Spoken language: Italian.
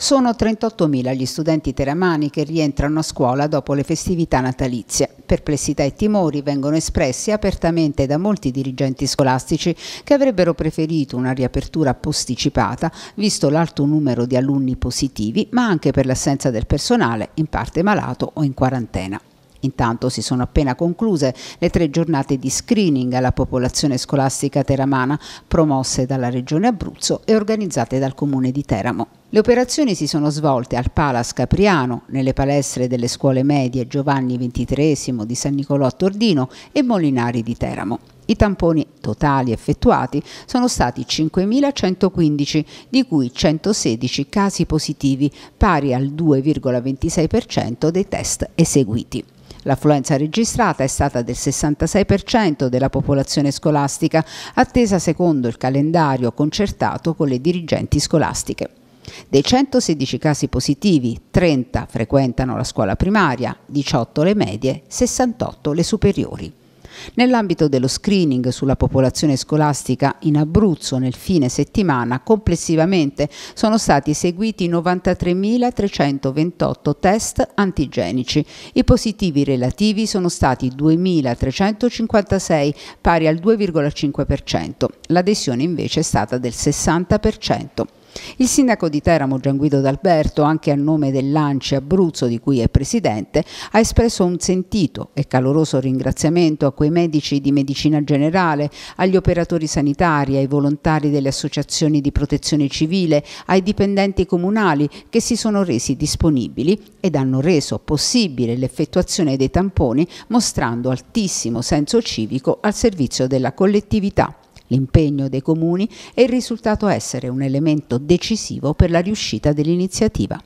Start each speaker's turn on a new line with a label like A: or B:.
A: Sono 38.000 gli studenti teramani che rientrano a scuola dopo le festività natalizie. Perplessità e timori vengono espressi apertamente da molti dirigenti scolastici che avrebbero preferito una riapertura posticipata, visto l'alto numero di alunni positivi, ma anche per l'assenza del personale, in parte malato o in quarantena. Intanto si sono appena concluse le tre giornate di screening alla popolazione scolastica teramana promosse dalla Regione Abruzzo e organizzate dal Comune di Teramo. Le operazioni si sono svolte al Palace Capriano, nelle palestre delle scuole medie Giovanni XXIII di San Nicolò a Tordino e Molinari di Teramo. I tamponi totali effettuati sono stati 5.115, di cui 116 casi positivi, pari al 2,26% dei test eseguiti. L'affluenza registrata è stata del 66% della popolazione scolastica, attesa secondo il calendario concertato con le dirigenti scolastiche. Dei 116 casi positivi, 30 frequentano la scuola primaria, 18 le medie, 68 le superiori. Nell'ambito dello screening sulla popolazione scolastica in Abruzzo nel fine settimana, complessivamente sono stati eseguiti 93.328 test antigenici. I positivi relativi sono stati 2.356, pari al 2,5%. L'adesione invece è stata del 60%. Il sindaco di Teramo Gianguido D'Alberto, anche a nome dell'Anci Abruzzo di cui è presidente, ha espresso un sentito e caloroso ringraziamento a quei medici di medicina generale, agli operatori sanitari, ai volontari delle associazioni di protezione civile, ai dipendenti comunali che si sono resi disponibili ed hanno reso possibile l'effettuazione dei tamponi mostrando altissimo senso civico al servizio della collettività l'impegno dei comuni è risultato essere un elemento decisivo per la riuscita dell'iniziativa.